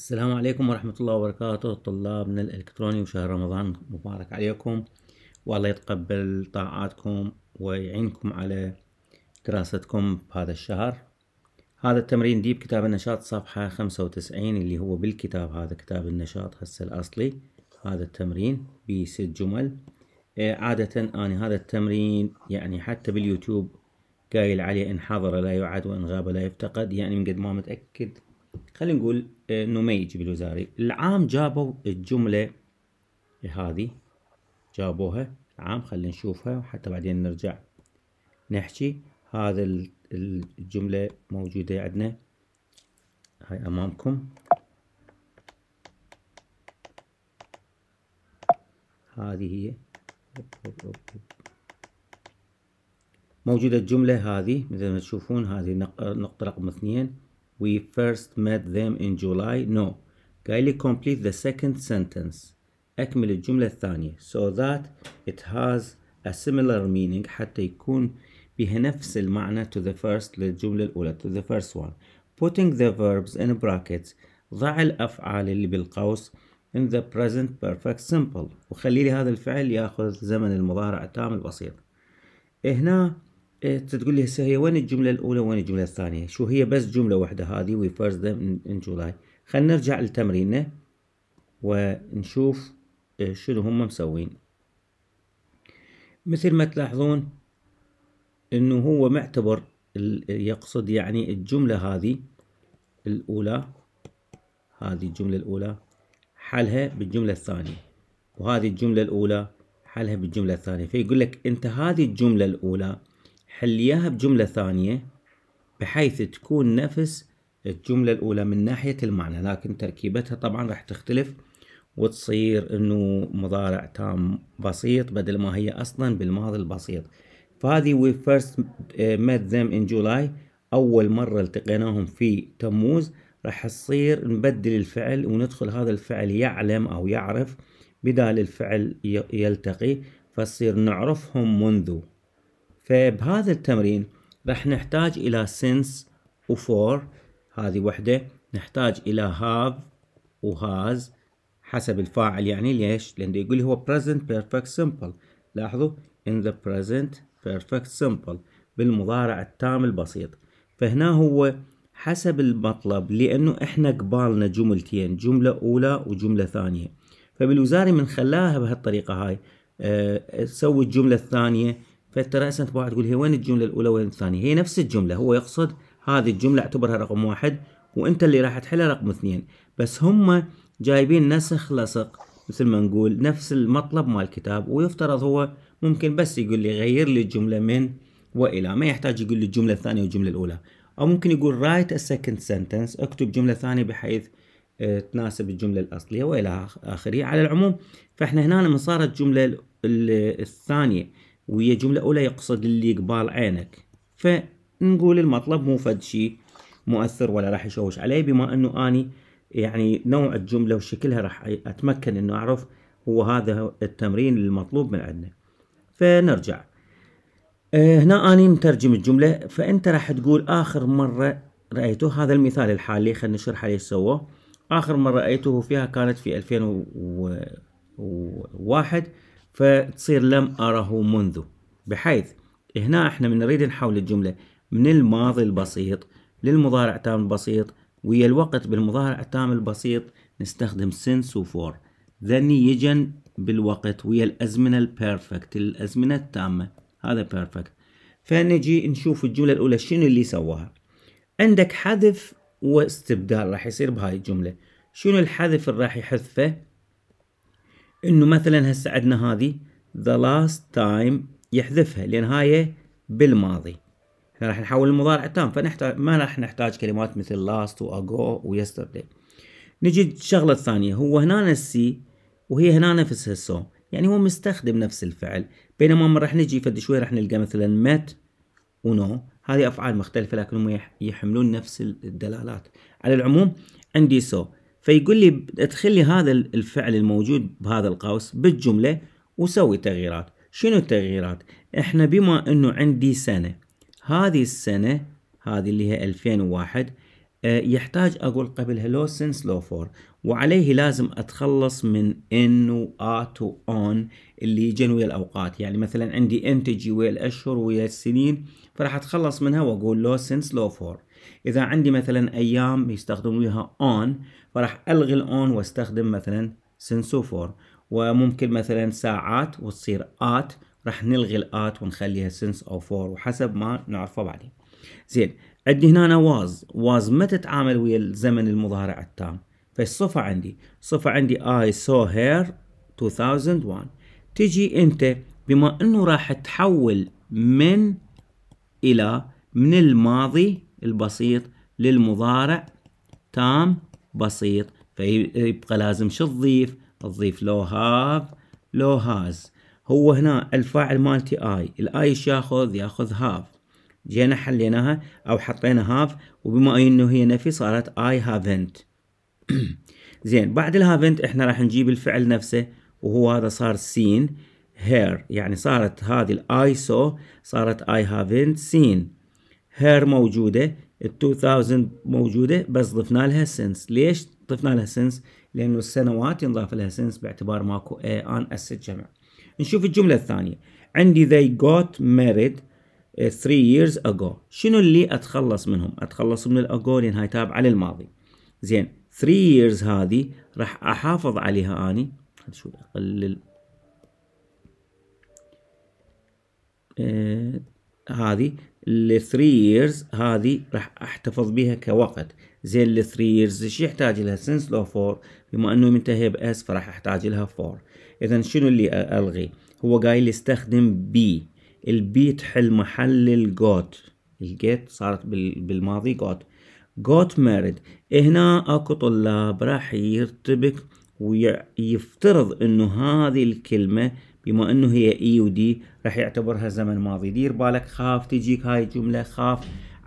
السلام عليكم ورحمة الله وبركاته طلابنا الإلكتروني وشهر رمضان مبارك عليكم والله يتقبل طاعاتكم ويعينكم على دراستكم بهذا الشهر هذا التمرين دي بكتاب النشاط صفحة خمسة وتسعين اللي هو بالكتاب هذا كتاب النشاط هسه الأصلي هذا التمرين بست جمل إيه، عادة أنا هذا التمرين يعني حتى باليوتيوب قايل عليه إن حضر لا يعد وإن غاب لا يفتقد يعني من قد ما متأكد خلينا نقول آه، نميج بالوزاري العام جابوا الجملة هذه جابوها العام خلينا نشوفها حتى بعدين نرجع نحكي هذا الجملة موجودة عندنا هاي أمامكم هذه هي موجودة الجملة هذه مثل ما تشوفون هذه نقطة رقم اثنين we first met them in July no قال complete the second sentence أكمل الجملة الثانية so that it has a similar meaning حتى يكون به نفس المعنى to the first للجملة الأولى to the first one putting the verbs in brackets ضع الأفعال اللي بالقوس in the present perfect simple وخلي لي هذا الفعل ياخذ زمن المضارع التام البسيط هنا انت إيه، تقول لي هسه هي وين الجمله الاولى وين الجمله الثانيه شو هي بس جمله واحده هذه وي فيرست ان جولاي خلينا نرجع لتمريننا ونشوف شنو هم مسوين مثل ما تلاحظون انه هو معتبر يقصد يعني الجمله هذه الاولى هذه الجمله الاولى حلها بالجمله الثانيه وهذه الجمله الاولى حلها بالجمله الثانيه فيقول لك انت هذه الجمله الاولى حلياها بجملة ثانية بحيث تكون نفس الجملة الأولى من ناحية المعنى لكن تركيبتها طبعا راح تختلف وتصير انه مضارع تام بسيط بدل ما هي اصلا بالماضي البسيط فهذه we first uh, met them in July اول مره التقيناهم في تموز راح تصير نبدل الفعل وندخل هذا الفعل يعلم او يعرف بدال الفعل يلتقي فتصير نعرفهم منذ فبهذا التمرين راح نحتاج إلى since وفور هذه وحدة نحتاج إلى have وهاز حسب الفاعل يعني ليش؟ لأنه يقول هو present perfect simple لاحظوا in the present perfect simple بالمضارع التام البسيط فهنا هو حسب المطلب لأنه إحنا قبالنا جملتين جملة أولى وجملة ثانية فبالوزاري من خلاها بهالطريقة هاي أه سوي الجملة الثانية فانت راسا تبغى تقول هي وين الجمله الاولى وين الثانيه هي نفس الجمله هو يقصد هذه الجمله اعتبرها رقم واحد وانت اللي راح تحلها رقم اثنين بس هم جايبين نسخ لصق مثل ما نقول نفس المطلب مال الكتاب ويفترض هو ممكن بس يقول لي غير لي الجمله من والى ما يحتاج يقول لي الجمله الثانيه والجمله الاولى او ممكن يقول رايت ا سكند سنتنس اكتب جمله ثانيه بحيث آه، تناسب الجمله الاصليه والى اخره على العموم فاحنا هنا لما صارت الجمله الثانيه وهي جملة أولى يقصد اللي قبال عينك فنقول المطلب مو فد شيء مؤثر ولا راح يشوش عليه بما أنه أني يعني نوع الجملة وشكلها راح أتمكن أنه أعرف هو هذا التمرين المطلوب من عندنا فنرجع آه، هنا اني مترجم الجملة فأنت راح تقول آخر مرة رأيته هذا المثال الحالي خلينا نشرح ليش سواه آخر مرة رأيته فيها كانت في 2001 فتصير لم أره منذ بحيث هنا احنا من نريد نحول الجملة من الماضي البسيط للمضارع التام البسيط ويا الوقت بالمضارع التام البسيط نستخدم since وفور ذني يجن بالوقت ويا الأزمنة البيرفكت الأزمنة التامة هذا بيرفكت فنجي نشوف الجملة الأولى شنو اللي سواها عندك حذف واستبدال راح يصير بهاي الجملة شنو الحذف اللي راح يحذفه انه مثلا هسه عندنا هذه the last time يحذفها لان هاي بالماضي احنا راح نحول المضارع تام فنحتاج ما راح نحتاج كلمات مثل ago و ويسترداي نجي الشغله الثانيه هو هنا السي وهي هنا نفسها السو يعني هو مستخدم نفس الفعل بينما ما راح نجي فد شوي راح نلقى مثلا مت ونو هذه افعال مختلفه لكن هم يحملون نفس الدلالات على العموم عندي سو فيقول لي ادخل لي هذا الفعل الموجود بهذا القوس بالجملة وسوي تغييرات شنو التغييرات احنا بما انه عندي سنة هذه السنة هذه اللي هي 2001 اه يحتاج اقول قبلها لو سنس لو فور وعليه لازم اتخلص من ان وات اون اللي يجن ويا الاوقات يعني مثلا عندي ان تجي ويا الاشهر ويا السنين فراح اتخلص منها واقول لو سنس لو فور اذا عندي مثلا ايام يستخدموها on فراح الغي الاون واستخدم مثلا سنسوفور وممكن مثلا ساعات وتصير ات راح نلغي الات ونخليها سنس او فور وحسب ما نعرفه بعدين زين عندي هنا was واز ما تتعامل ويا الزمن المضارع التام فالصفة عندي صفة عندي I saw her 2001 تجي انت بما انه راح تحول من الى من الماضي البسيط للمضارع تام بسيط فيبقى لازم شو تضيف تضيف لو هاف لو هاز هو هنا الفاعل مالتي اي الاي ايش ياخذ ياخذ هاف جينا حليناها او حطينا هاف وبما انه هي نفي صارت اي هافنت زين بعد الهافنت احنا راح نجيب الفعل نفسه وهو هذا صار سين هير يعني صارت هذه الاي سو صارت اي هافنت سين هير موجودة ال 2000 موجودة بس ضفنا لها سنس ليش ضفنا لها سنس لأنه السنوات ينضاف لها سنس باعتبار ماكو آن أس جمع نشوف الجملة الثانية عندي they got married uh, three years ago شنو اللي أتخلص منهم أتخلص من الأجو لأن يعني هاي تابعة للماضي زين 3 years هذه راح أحافظ عليها أني شوي أقلل uh, هذه ال 3 years هذه راح احتفظ بها كوقت زين ال 3 years ايش يحتاج لها since لو 4 بما انه منتهي باس فراح احتاج لها 4 اذا شنو اللي الغي هو قايل لي استخدم بي البي تحل محل الجوت الجيت صارت بالماضي جوت جوت مارد هنا اكو طلاب راح يرتبك ويفترض انه هذه الكلمة بما انه هي اي ودي راح يعتبرها زمن ماضي دير بالك خاف تجيك هاي الجمله خاف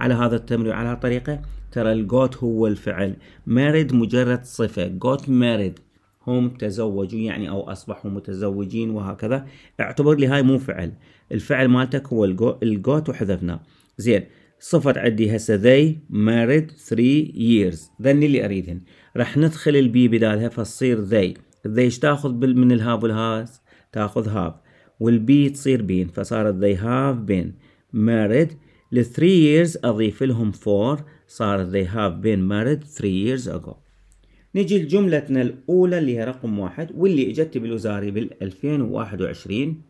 على هذا التمرين على هالطريقه ترى الجوت هو الفعل ماريد مجرد صفه جوت ماريد هم تزوجوا يعني او اصبحوا متزوجين وهكذا اعتبر لي هاي مو فعل الفعل مالتك هو الجوت وحذفناه زين صفه عندي هسه ذي ماريد 3 ييرز ذني اللي اريدهن راح ندخل البي بدالها فتصير ذي ذي ايش تاخذ من الهاب والهاز تاخذ هاف والبي تصير بين فصارت they have been married لثري years أضيف لهم four صارت they have been married three years ago نجي لجملتنا الأولى اللي هي رقم واحد واللي إجت بالوزاري بال 2021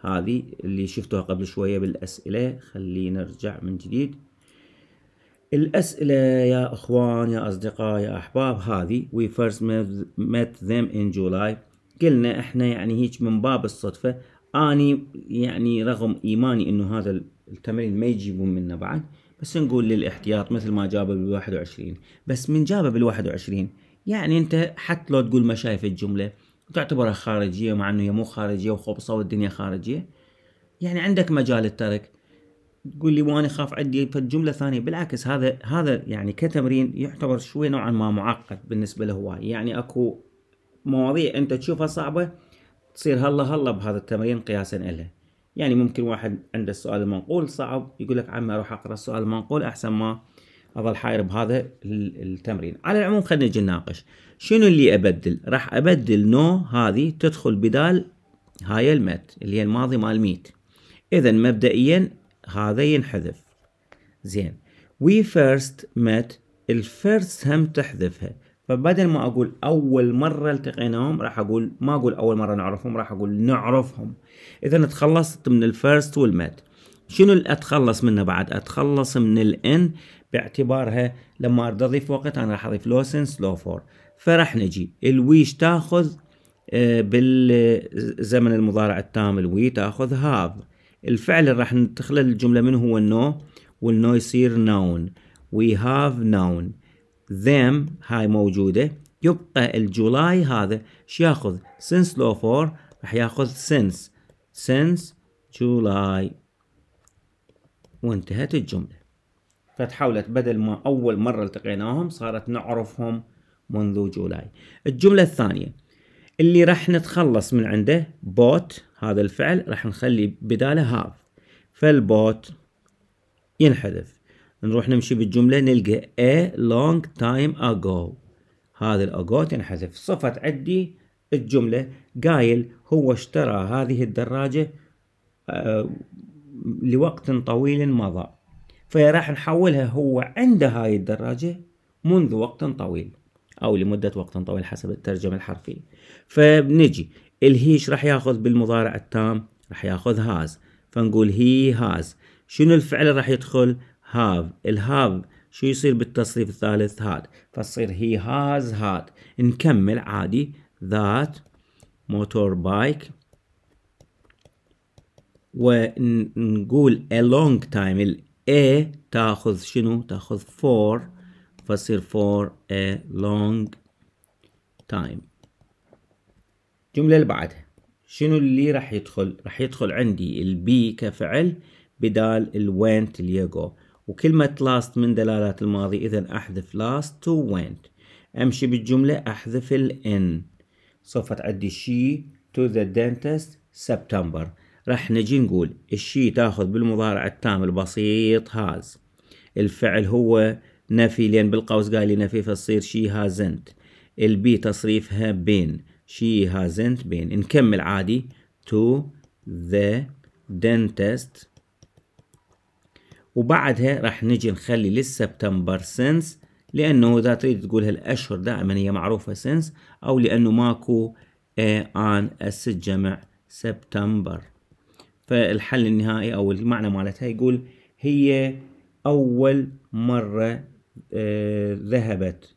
هذه اللي شفتوها قبل شوية بالأسئلة خلينا نرجع من جديد الأسئلة يا أخوان يا أصدقاء يا أحباب هذه we first met them in July قلنا احنا يعني هيك من باب الصدفة اني يعني رغم ايماني انه هذا التمرين ما يجيبون منه بعد بس نقول للاحتياط مثل ما جابه بال21 بس من جابه بال21 يعني انت حتى لو تقول ما شايف الجملة وتعتبرها خارجية مع انه هي مو خارجية وخبصة والدنيا خارجية يعني عندك مجال الترك تقول لي وانا خاف عندي فالجمله ثانيه بالعكس هذا هذا يعني كتمرين يعتبر شوي نوعا ما معقد بالنسبه للهوايه يعني اكو مواضيع انت تشوفها صعبه تصير هلا هلا بهذا التمرين قياسا لها يعني ممكن واحد عنده السؤال المنقول صعب يقول لك عمي اروح اقرا السؤال المنقول احسن ما اظل حاير بهذا التمرين على العموم خلينا نجي نناقش شنو اللي ابدل راح ابدل نو هذه تدخل بدال هاي المت اللي هي الماضي مال ميت اذا مبدئيا هذا ينحذف زين وي فيرست مت الفيرست هم تحذفها فبدل ما اقول اول مره التقيناهم راح اقول ما اقول اول مره نعرفهم راح اقول نعرفهم اذا تخلصت من الفيرست والمات شنو اللي اتخلص منه بعد اتخلص من الان باعتبارها لما ارد اضيف وقت انا راح اضيف لو سنس لو فور فراح نجي الويش تاخذ آه، بالزمن المضارع التام الوي تاخذ هاف الفعل اللي راح ندخله الجمله منه هو النو والنو يصير نون وي هاف نون them هاي موجودة يبقى الجولاي هذا شو ياخذ since law فور راح ياخذ since since جولاي وانتهت الجملة فتحولت بدل ما أول مرة التقيناهم صارت نعرفهم منذ جولاي الجملة الثانية اللي راح نتخلص من عنده بوت هذا الفعل راح نخلي بداله هاف فالبوت ينحذف نروح نمشي بالجملة نلقى a long time ago هذا الأجو تنحذف صفة عدي الجملة قايل هو اشترى هذه الدراجة آه لوقت طويل مضى فراح نحولها هو عند هاي الدراجة منذ وقت طويل أو لمدة وقت طويل حسب الترجمة الحرفية فبنجي الهيش راح ياخذ بالمضارع التام راح ياخذ هاز فنقول هي هاز شنو الفعل راح يدخل هاف الهاف شو يصير بالتصريف الثالث هاد فتصير هي هاز هاد نكمل عادي ذات موتور بايك ونقول a long time ال A تاخذ شنو تاخذ for فتصير for a long time الجملة اللي بعدها شنو اللي راح يدخل راح يدخل عندي البي كفعل بدال الوينت اللي يجو وكلمة لاست من دلالات الماضي إذا أحذف لاست تو went أمشي بالجملة أحذف in سوف تعدي شي تو ذا dentist سبتمبر راح نجي نقول الشي تاخذ بالمضارع التام البسيط هاز الفعل هو نفي لأن بالقوس قال لي نفي فتصير شي هازنت البي تصريفها بين شي هازنت بين نكمل عادي to the dentist وبعدها راح نجي نخلي للسبتمبر سنس لانه اذا تريد تقول هالاشهر دائما هي معروفه سنس او لانه ماكو آه، ان اس جمع سبتمبر فالحل النهائي او المعنى مالتها يقول هي اول مره آه، ذهبت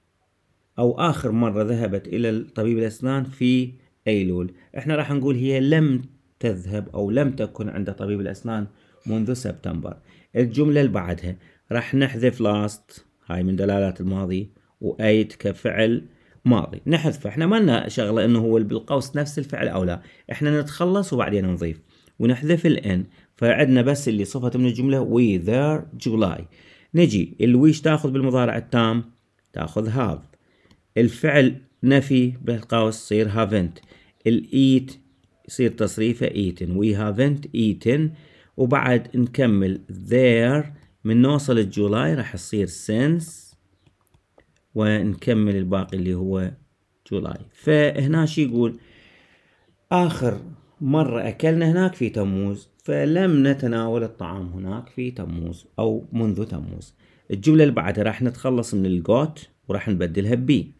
او اخر مره ذهبت الى طبيب الاسنان في ايلول احنا راح نقول هي لم تذهب او لم تكن عند طبيب الاسنان منذ سبتمبر الجملة اللي بعدها راح نحذف لاست هاي من دلالات الماضي وأيت كفعل ماضي نحذفه احنا ما لنا شغله انه هو بالقوس نفس الفعل او لا احنا نتخلص وبعدين نضيف ونحذف الان فعندنا بس اللي صفت من الجمله وي ذير جولاي نجي الويش تاخذ بالمضارع التام تاخذ هاف الفعل نفي بالقوس يصير هافنت الايت يصير تصريفه ايتن وي هافنت ايتن وبعد نكمل there من نوصل الجولاي راح تصير since ونكمل الباقي اللي هو جولاي فهنا شي يقول آخر مرة أكلنا هناك في تموز فلم نتناول الطعام هناك في تموز أو منذ تموز الجملة اللي بعدها راح نتخلص من الجوت وراح نبدلها بي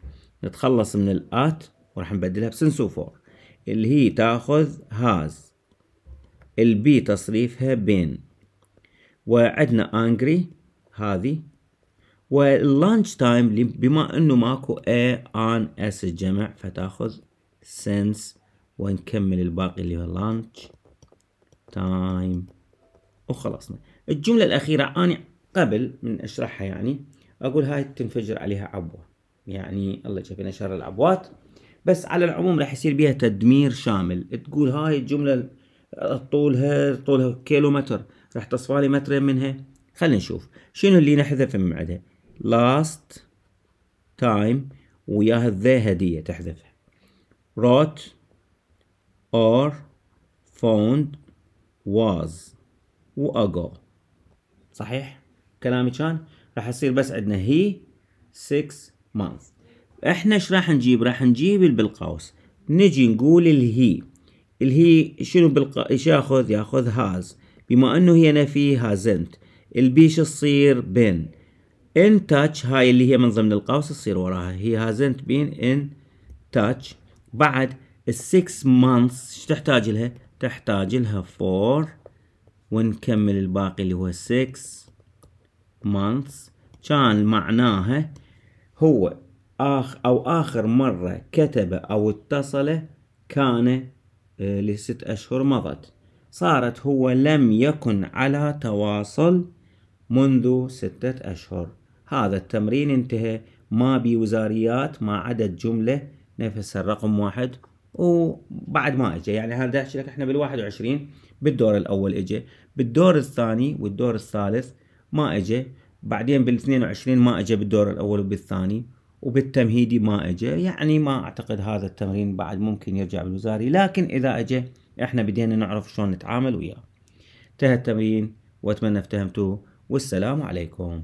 نتخلص من الات وراح نبدلها بسنسوفور اللي هي تاخذ هاز البي تصريفها بين وعندنا انجري هذه واللانش تايم بما انه ماكو a on s الجمع فتاخذ سنس ونكمل الباقي اللي هو لانش تايم وخلصنا الجملة الأخيرة أنا قبل من أشرحها يعني أقول هاي تنفجر عليها عبوة يعني الله يشفينا شر العبوات بس على العموم راح يصير بيها تدمير شامل تقول هاي الجملة طولها طولها طولها كيلومتر راح تصفى لي مترين منها خلينا نشوف شنو اللي نحذف من بعدها لاست تايم وياها ذا هدية تحذفها روت اور فوند واز واجو صحيح كلامي كان راح يصير بس عندنا هي 6 مانث احنا ايش راح نجيب راح نجيب بالقوس نجي نقول الهي اللي هي شنو بالق... ايش ياخذ ياخذ هاز بما انه هي نفي هازنت البيش تصير بين ان تاتش هاي اللي هي من ضمن القوس تصير وراها هي هازنت بين ان تاتش بعد السكس مانثس ايش تحتاج لها تحتاج لها فور ونكمل الباقي اللي هو 6 مانثس كان معناها هو آخ أو آخر مرة كتب أو اتصل كان آه، لست أشهر مضت صارت هو لم يكن على تواصل منذ ستة أشهر هذا التمرين انتهى ما بوزاريات ما عدا الجملة نفسها الرقم واحد وبعد ما اجى يعني هذا احكي لك احنا بال21 بالدور الاول اجى بالدور الثاني والدور الثالث ما اجى بعدين بال22 ما اجى بالدور الاول وبالثاني وبالتمهيدي ما اجى يعني ما اعتقد هذا التمرين بعد ممكن يرجع بالوزاري لكن اذا اجى احنا بدينا نعرف شلون نتعامل وياه انتهى التمرين واتمنى افتهمتوه والسلام عليكم